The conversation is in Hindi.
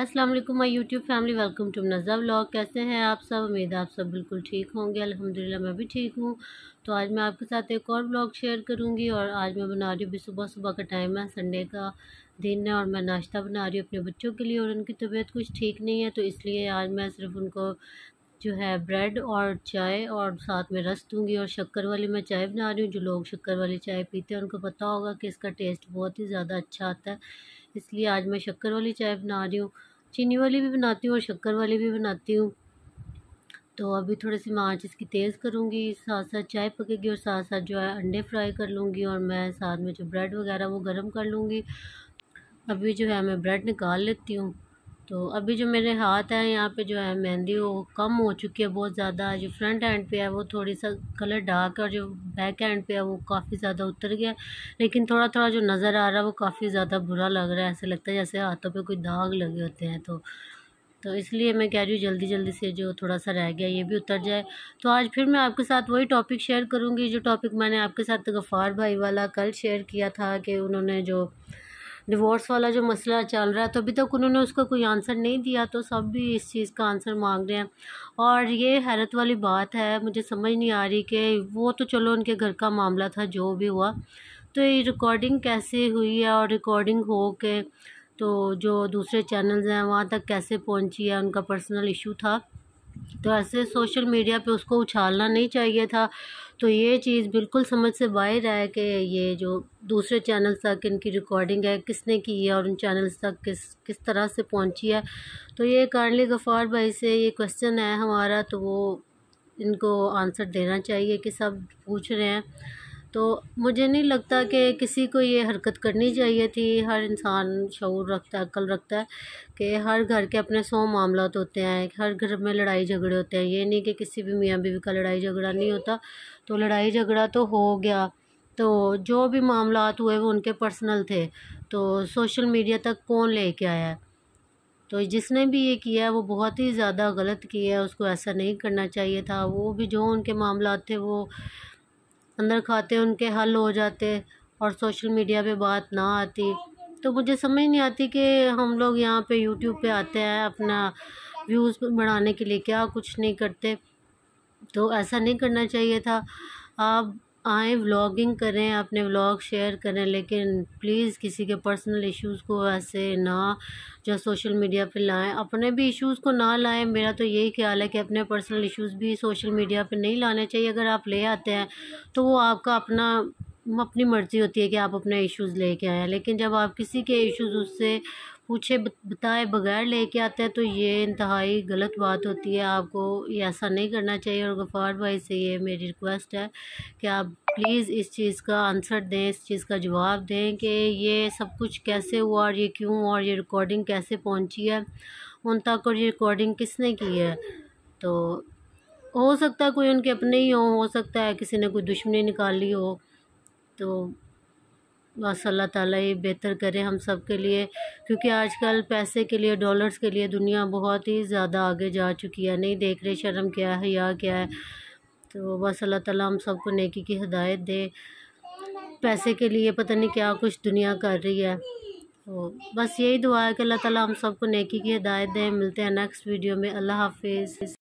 अस्सलाम वालेकुम my YouTube family welcome to Naza vlog कैसे हैं आप सब उम्मीद आप सब बिल्कुल ठीक होंगे अल्हम्दुलिल्लाह मैं भी ठीक हूँ तो आज मैं आपके साथ एक और ब्लॉग शेयर करूँगी और आज मैं बना रही हूँ भी सुबह सुबह का टाइम है संडे का दिन है और मैं नाश्ता बना रही हूँ अपने बच्चों के लिए और उनकी तबीयत कुछ ठीक नहीं है तो इसलिए आज मैं सिर्फ उनको जो है ब्रेड और चाय और साथ में रस दूँगी और शक्कर वाली मैं चाय बना रही हूँ जो लोग शक्कर वाली चाय पीते हैं उनको पता होगा कि इसका टेस्ट बहुत ही ज़्यादा अच्छा आता है इसलिए आज मैं शक्कर वाली चाय बना रही हूँ चीनी वाली भी बनाती हूँ और शक्कर वाली भी बनाती हूँ तो अभी थोड़ी सी मैं आँच इसकी तेज़ करूँगी साथ साथ चाय पकेगी और साथ साथ जो है अंडे फ्राई कर लूँगी और मैं साथ में जो ब्रेड वगैरह वो गर्म कर लूँगी अभी जो है मैं ब्रेड निकाल लेती हूँ तो अभी जो मेरे हाथ हैं यहाँ पे जो है मेहंदी वो कम हो चुकी है बहुत ज़्यादा जो फ्रंट हैंड पे है वो थोड़ी सा कलर डार्क है और जो बैक हैंड पे है वो काफ़ी ज़्यादा उतर गया लेकिन थोड़ा थोड़ा जो नज़र आ रहा है वो काफ़ी ज़्यादा बुरा लग रहा है ऐसे लगता है जैसे हाथों पर कोई दाग लगे होते हैं तो तो इसलिए मैं कह रही हूँ जल्दी जल्दी से जो थोड़ा सा रह गया ये भी उतर जाए तो आज फिर मैं आपके साथ वही टॉपिक शेयर करूँगी जो टॉपिक मैंने आपके साथ गफ़ार भाई वाला कल शेयर किया था कि उन्होंने जो डिवोर्स वाला जो मसला चल रहा है तो अभी तक उन्होंने उसका कोई आंसर नहीं दिया तो सब भी इस चीज़ का आंसर मांग रहे हैं और ये हैरत वाली बात है मुझे समझ नहीं आ रही कि वो तो चलो उनके घर का मामला था जो भी हुआ तो ये रिकॉर्डिंग कैसे हुई है और रिकॉर्डिंग हो के तो जो दूसरे चैनल्स हैं वहाँ तक कैसे पहुँची है उनका पर्सनल इशू था तो ऐसे सोशल मीडिया पे उसको उछालना नहीं चाहिए था तो ये चीज़ बिल्कुल समझ से बाहर है कि ये जो दूसरे चैनल तक इनकी रिकॉर्डिंग है किसने की है और उन चैनल्स तक किस किस तरह से पहुंची है तो ये कार्ली गफ़ार भाई से ये क्वेश्चन है हमारा तो वो इनको आंसर देना चाहिए कि सब पूछ रहे हैं तो मुझे नहीं लगता कि किसी को ये हरकत करनी चाहिए थी हर इंसान शूर रखता है अक्ल रखता है कि हर घर के अपने सौ मामला होते हैं हर घर में लड़ाई झगड़े होते हैं ये नहीं कि किसी भी मियाँ बीवी का लड़ाई झगड़ा नहीं होता तो लड़ाई झगड़ा तो हो गया तो जो भी मामला हुए वो उनके पर्सनल थे तो सोशल मीडिया तक कौन ले के आया है तो जिसने भी ये किया है वो बहुत ही ज़्यादा गलत किया है उसको ऐसा नहीं करना चाहिए था वो भी जो उनके मामला थे वो अंदर खाते उनके हल हो जाते और सोशल मीडिया पे बात ना आती तो मुझे समझ नहीं आती कि हम लोग यहाँ पे यूट्यूब पे आते हैं अपना व्यूज़ बढ़ाने के लिए क्या कुछ नहीं करते तो ऐसा नहीं करना चाहिए था आप आए व्लॉगिंग करें अपने व्लॉग शेयर करें लेकिन प्लीज़ किसी के पर्सनल इश्यूज़ को ऐसे ना जो सोशल मीडिया पे लाएं अपने भी इश्यूज़ को ना लाएं मेरा तो यही ख्याल है कि अपने पर्सनल इश्यूज़ भी सोशल मीडिया पे नहीं लाने चाहिए अगर आप ले आते हैं तो वो आपका अपना अपनी मर्ज़ी होती है कि आप अपने इश्यूज़ लेके आएँ लेकिन जब आप किसी के इश्यूज़ उससे पूछे बताए बगैर लेके आते हैं तो ये इंतहाई गलत बात होती है आपको ये ऐसा नहीं करना चाहिए और गफ़ार भाई से ये मेरी रिक्वेस्ट है कि आप प्लीज़ इस चीज़ का आंसर दें इस चीज़ का जवाब दें कि ये सब कुछ कैसे हुआ और ये क्यों और ये रिकॉर्डिंग कैसे पहुंची है उन तक और ये रिकॉर्डिंग किसने की है तो हो सकता है कोई उनके अपने ही हो, हो सकता है किसी ने कोई दुश्मनी निकाली हो तो बस अल्लाह ताला ही बेहतर करे हम सब के लिए क्योंकि आजकल पैसे के लिए डॉलर्स के लिए दुनिया बहुत ही ज़्यादा आगे जा चुकी है नहीं देख रहे शर्म क्या है या क्या है तो बस अल्लाह ताला हम सबको नेकी की हदायत दे पैसे के लिए पता नहीं क्या कुछ दुनिया कर रही है तो बस यही दुआ है कि अल्लाह ताला हम सबको नेकी की हदायत दे मिलते हैं नेक्स्ट वीडियो में अल्लाह हाफिज़